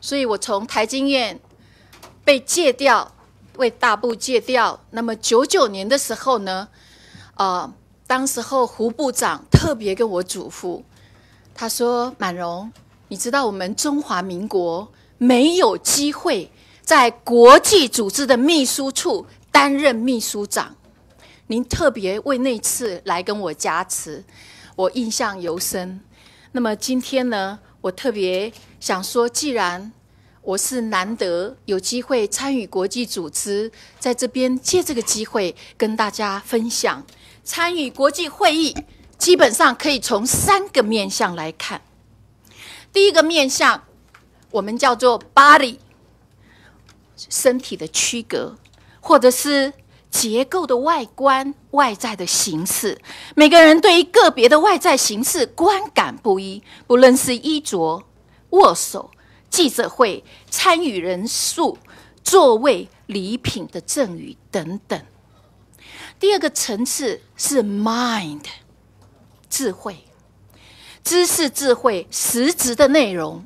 所以，我从台经院被戒掉，为大部戒掉。那么，九九年的时候呢，呃，当时候胡部长特别跟我嘱咐，他说：“满荣，你知道我们中华民国没有机会在国际组织的秘书处担任秘书长，您特别为那次来跟我加持，我印象尤深。那么，今天呢？”我特别想说，既然我是难得有机会参与国际组织，在这边借这个机会跟大家分享，参与国际会议基本上可以从三个面向来看。第一个面向，我们叫做 body，身体的躯格，或者是。结构的外观、外在的形式，每个人对于个别的外在形式观感不一，不论是衣着、握手、记者会、参与人数、座位、礼品的赠予等等。第二个层次是 mind，智慧、知识、智慧实质的内容，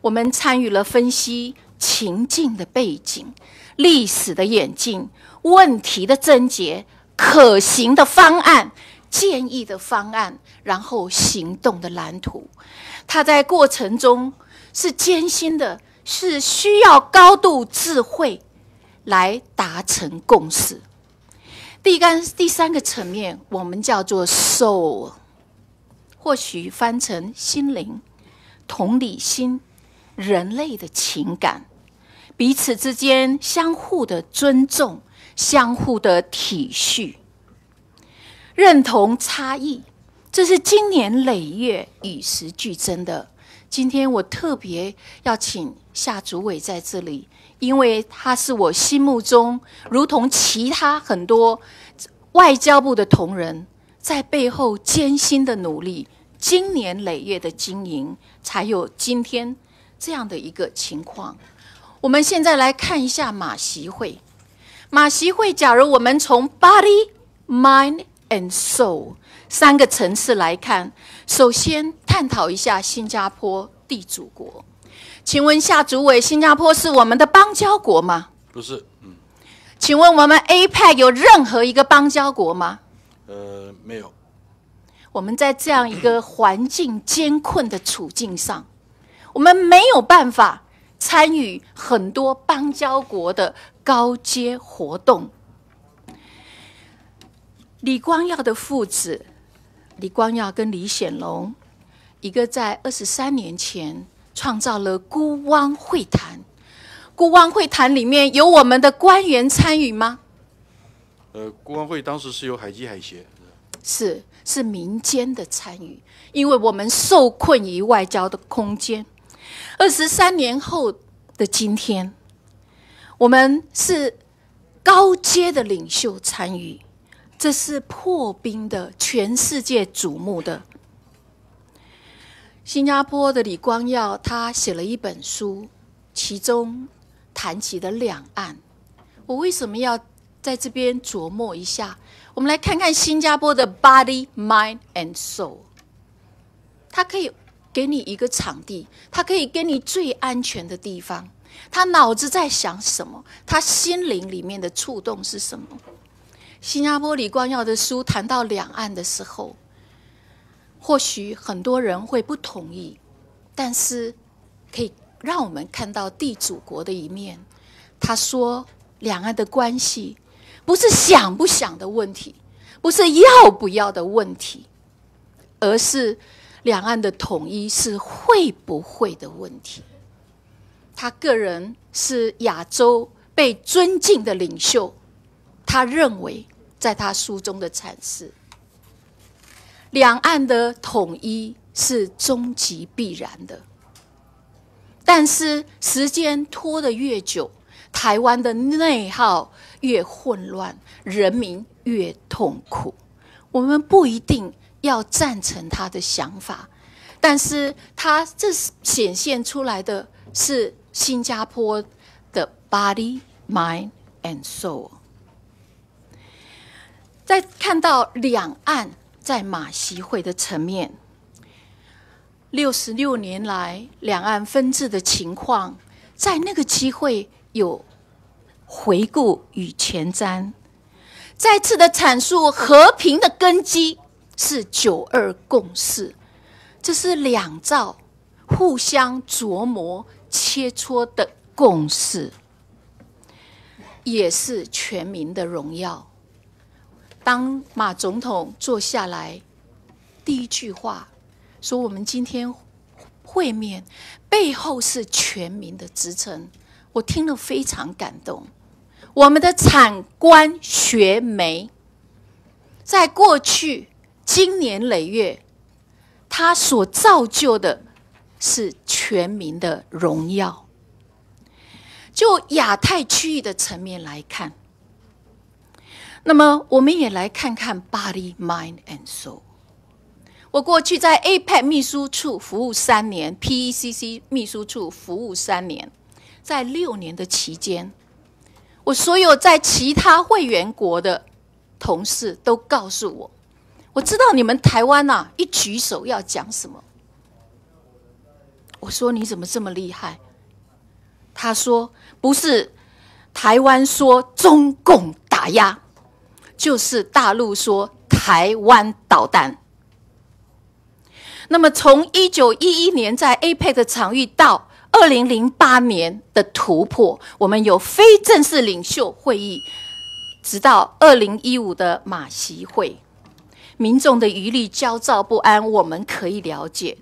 我们参与了分析。情境的背景、历史的演进、问题的症结、可行的方案、建议的方案，然后行动的蓝图。它在过程中是艰辛的，是需要高度智慧来达成共识。第三第三个层面，我们叫做 soul，或许翻成心灵、同理心、人类的情感。彼此之间相互的尊重，相互的体恤，认同差异，这是经年累月与时俱增的。今天我特别要请夏竹伟在这里，因为他是我心目中如同其他很多外交部的同仁，在背后艰辛的努力，经年累月的经营，才有今天这样的一个情况。我们现在来看一下马席会。马席会，假如我们从 body、mind and soul 三个层次来看，首先探讨一下新加坡地主国。请问夏主委，新加坡是我们的邦交国吗？不是。嗯。请问我们 A 派有任何一个邦交国吗？呃，没有。我们在这样一个环境艰困的处境上，我们没有办法。参与很多邦交国的高阶活动。李光耀的父子，李光耀跟李显龙，一个在二十三年前创造了孤汪会谈。孤汪会谈里面有我们的官员参与吗？呃，孤汪会当时是有海基海协，是是民间的参与，因为我们受困于外交的空间。二十三年后的今天，我们是高阶的领袖参与，这是破冰的，全世界瞩目的。新加坡的李光耀他写了一本书，其中谈起的两岸，我为什么要在这边琢磨一下？我们来看看新加坡的 Body、Mind and Soul，它可以。给你一个场地，他可以给你最安全的地方。他脑子在想什么？他心灵里面的触动是什么？新加坡李光耀的书谈到两岸的时候，或许很多人会不同意，但是可以让我们看到地主国的一面。他说，两岸的关系不是想不想的问题，不是要不要的问题，而是。两岸的统一是会不会的问题。他个人是亚洲被尊敬的领袖，他认为在他书中的阐释，两岸的统一是终极必然的。但是时间拖得越久，台湾的内耗越混乱，人民越痛苦，我们不一定。要赞成他的想法，但是他这显现出来的是新加坡的 body、mind and soul。在看到两岸在马习会的层面，六十六年来两岸分治的情况，在那个机会有回顾与前瞻，再次的阐述和平的根基。是九二共识，这是两造互相琢磨切磋的共识，也是全民的荣耀。当马总统坐下来，第一句话说：“我们今天会面背后是全民的支撑。”我听了非常感动。我们的产官学媒，在过去。经年累月，他所造就的，是全民的荣耀。就亚太区域的层面来看，那么我们也来看看 Body、Mind and Soul。我过去在 APEC 秘书处服务三年，PECC 秘书处服务三年，在六年的期间，我所有在其他会员国的同事都告诉我。我知道你们台湾呐一举手要讲什么。我说你怎么这么厉害？他说不是台湾说中共打压，就是大陆说台湾导弹。那么从一九一一年在 APEC 场域到二零零八年的突破，我们有非正式领袖会议，直到二零一五的马席会。民众的余力焦躁不安，我们可以了解。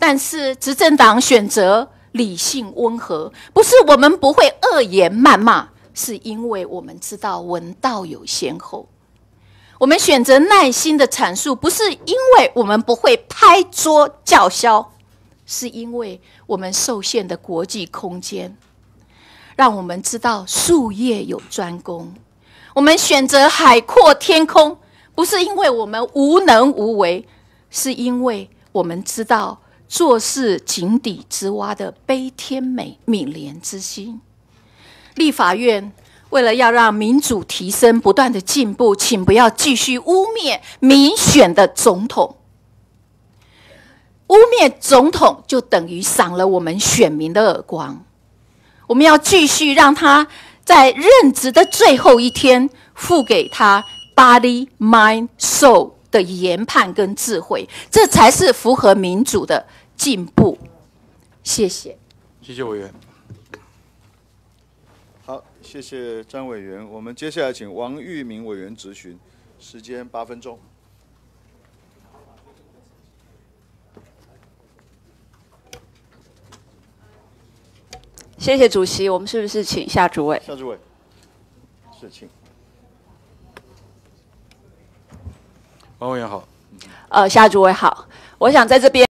但是执政党选择理性温和，不是我们不会恶言谩骂，是因为我们知道文道有先后。我们选择耐心的阐述，不是因为我们不会拍桌叫嚣，是因为我们受限的国际空间，让我们知道术业有专攻。我们选择海阔天空。不是因为我们无能无为，是因为我们知道做事井底之蛙的悲天美悯怜之心。立法院为了要让民主提升、不断的进步，请不要继续污蔑民选的总统。污蔑总统就等于赏了我们选民的耳光。我们要继续让他在任职的最后一天付给他。Body, mind, soul 的研判跟智慧，这才是符合民主的进步。谢谢。谢谢委员。好，谢谢张委员。我们接下来请王玉明委员质询，时间八分钟。谢谢主席。我们是不是请夏主委？夏主委，是，请。王委员好，呃，夏主委好，我想在这边。